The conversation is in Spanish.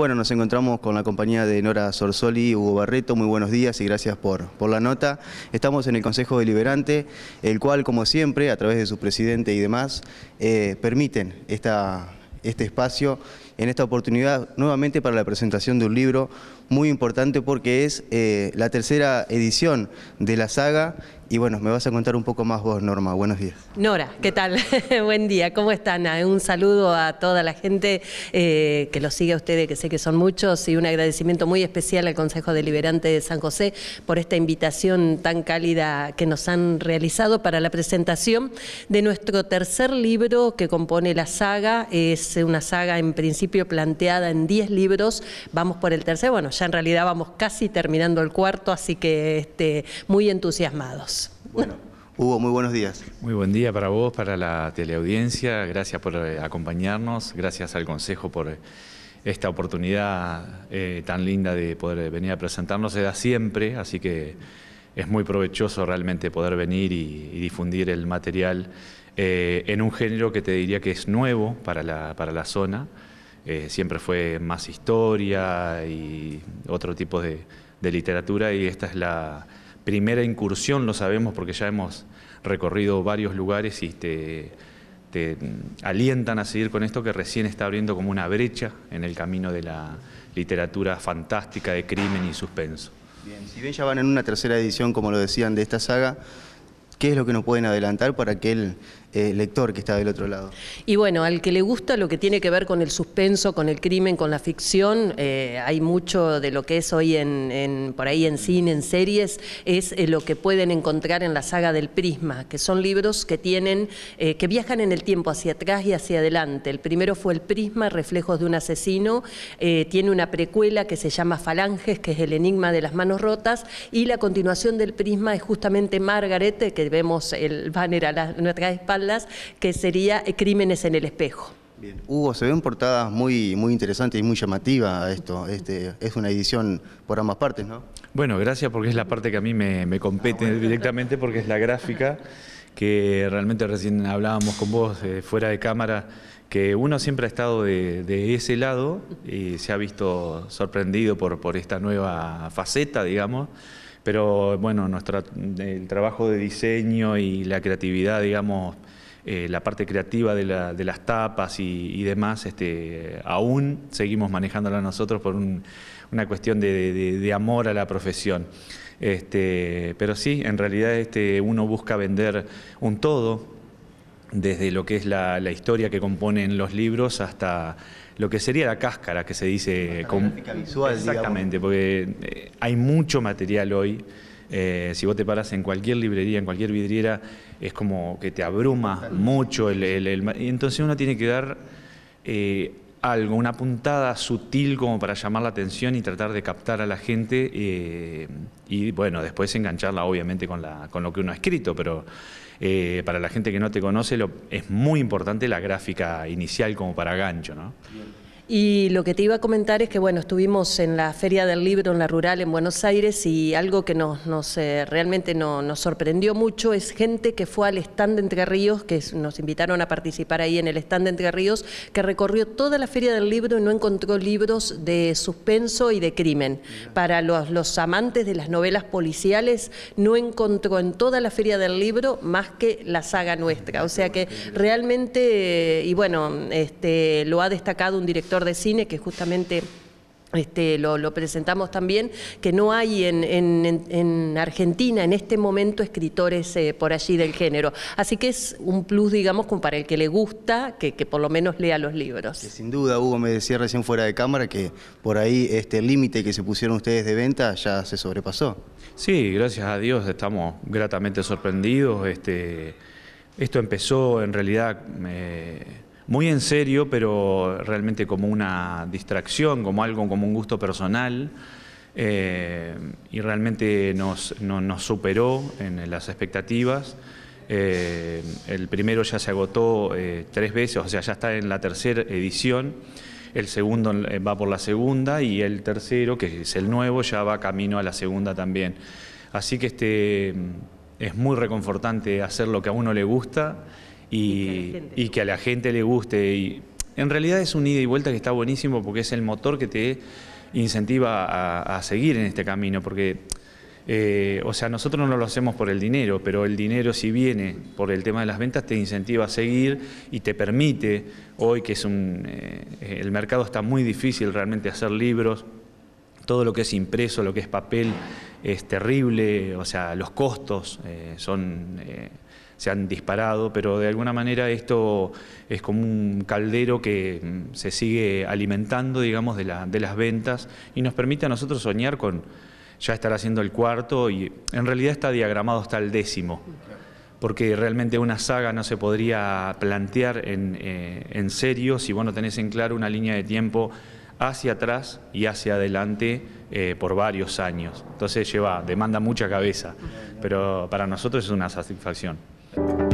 Bueno, nos encontramos con la compañía de Nora Sorsoli, Hugo Barreto, muy buenos días y gracias por, por la nota. Estamos en el Consejo Deliberante, el cual, como siempre, a través de su presidente y demás, eh, permiten esta, este espacio en esta oportunidad nuevamente para la presentación de un libro, muy importante porque es eh, la tercera edición de la saga y bueno, me vas a contar un poco más vos, Norma. Buenos días. Nora, ¿qué tal? Buen día, ¿cómo están? Ah, un saludo a toda la gente eh, que lo sigue a ustedes, que sé que son muchos, y un agradecimiento muy especial al Consejo Deliberante de San José por esta invitación tan cálida que nos han realizado para la presentación de nuestro tercer libro que compone la saga. Es una saga en principio planteada en 10 libros, vamos por el tercer, bueno, ya en realidad vamos casi terminando el cuarto, así que este, muy entusiasmados. Bueno. Hugo, muy buenos días. Muy buen día para vos, para la teleaudiencia. Gracias por eh, acompañarnos. Gracias al Consejo por esta oportunidad eh, tan linda de poder eh, venir a presentarnos. Se da siempre, así que es muy provechoso realmente poder venir y, difundir el material en un género que te diría que es nuevo para la, para la zona. Eh, siempre fue más historia y otro tipo de, literatura y esta es la primera incursión, lo sabemos porque ya hemos recorrido varios lugares y te, alientan a seguir con esto que recién está abriendo como una brecha en el camino de la literatura fantástica de crimen y suspenso. Bien, si bien ya van en una tercera edición, como lo decían, de esta saga, ¿qué es lo que nos pueden adelantar para que el, eh, lector que está del otro lado. Y bueno, al que le gusta lo que tiene que ver con el suspenso, con el crimen, con la ficción, eh, hay mucho de lo que es hoy en, por ahí en cine, en series, es eh, lo que pueden encontrar en la saga del Prisma, que son libros que tienen, que viajan en el tiempo hacia atrás y hacia adelante. El primero fue El Prisma, Reflejos de un asesino, tiene una precuela que se llama Falanges, que es el enigma de las manos rotas, y la continuación del Prisma es justamente Margaret, que vemos el banner a nuestra espalda que sería eh, Crímenes en el Espejo. Bien. Hugo, se ven portadas muy, muy interesante y muy llamativa a esto. Este, es una edición por ambas partes, ¿no? Bueno, gracias porque es la parte que a mí me, compete ah, directamente porque es la gráfica que realmente recién hablábamos con vos eh, fuera de cámara, que uno siempre ha estado de, de, ese lado y se ha visto sorprendido por, por esta nueva faceta, digamos, pero bueno, nuestra, el trabajo de diseño y la creatividad, digamos, eh, la parte creativa de, las tapas y, demás, este, aún seguimos manejándola nosotros por una cuestión de, amor a la profesión. Este, pero sí, en realidad este, uno busca vender un todo, desde lo que es la, historia que componen los libros hasta lo que sería la cáscara que se dice con, visual, exactamente porque eh, hay mucho material hoy eh, si vos te paras en cualquier librería en cualquier vidriera es como que te abruma mucho el, y entonces uno tiene que dar eh, algo, una puntada sutil como para llamar la atención y tratar de captar a la gente eh, y bueno, después engancharla obviamente con, con lo que uno ha escrito, pero eh, para la gente que no te conoce lo, es muy importante la gráfica inicial como para gancho, ¿no? Y lo que te iba a comentar es que, bueno, estuvimos en la Feria del Libro en la Rural en Buenos Aires y algo que nos, eh, realmente nos sorprendió mucho es gente que fue al stand de Entre Ríos, que nos invitaron a participar ahí en el stand de Entre Ríos, que recorrió toda la Feria del Libro y no encontró libros de suspenso y de crimen. Para los, amantes de las novelas policiales, no encontró en toda la Feria del Libro más que la saga nuestra. O sea que realmente, eh, y bueno, este, lo ha destacado un director de cine que justamente... Este, lo, presentamos también, que no hay en, Argentina en este momento escritores eh, por allí del género. Así que es un plus, digamos, para el que le gusta, que, por lo menos lea los libros. sin duda, Hugo, me decía recién fuera de cámara que por ahí este límite que se pusieron ustedes de venta ya se sobrepasó. Sí, gracias a Dios estamos gratamente sorprendidos. Este, esto empezó en realidad... Eh, muy en serio, pero realmente como una distracción, como algo, como un gusto personal. Eh, y realmente nos, superó en las expectativas. Eh, el primero ya se agotó eh, tres veces, o sea, ya está en la tercera edición. El segundo va por la segunda y el tercero, que es el nuevo, ya va camino a la segunda también. Así que este, es muy reconfortante hacer lo que a uno le gusta y, que a la gente le guste. Y en realidad es un ida y vuelta que está buenísimo porque es el motor que te incentiva a, seguir en este camino, porque eh, o sea, nosotros no lo hacemos por el dinero, pero el dinero si viene por el tema de las ventas te incentiva a seguir y te permite, hoy que es un, eh, el mercado está muy difícil realmente hacer libros, todo lo que es impreso, lo que es papel es terrible, o sea, los costos eh, son se han disparado, pero de alguna manera esto es como un caldero que mm, se sigue alimentando, digamos, de, las ventas y nos permite a nosotros soñar con ya estar haciendo el cuarto y en realidad está diagramado hasta el décimo porque realmente una saga no se podría plantear en, eh, serio si vos no tenés en claro una línea de tiempo hacia atrás y hacia adelante eh, por varios años. Entonces lleva, demanda mucha cabeza, pero para nosotros es una satisfacción. Thank you.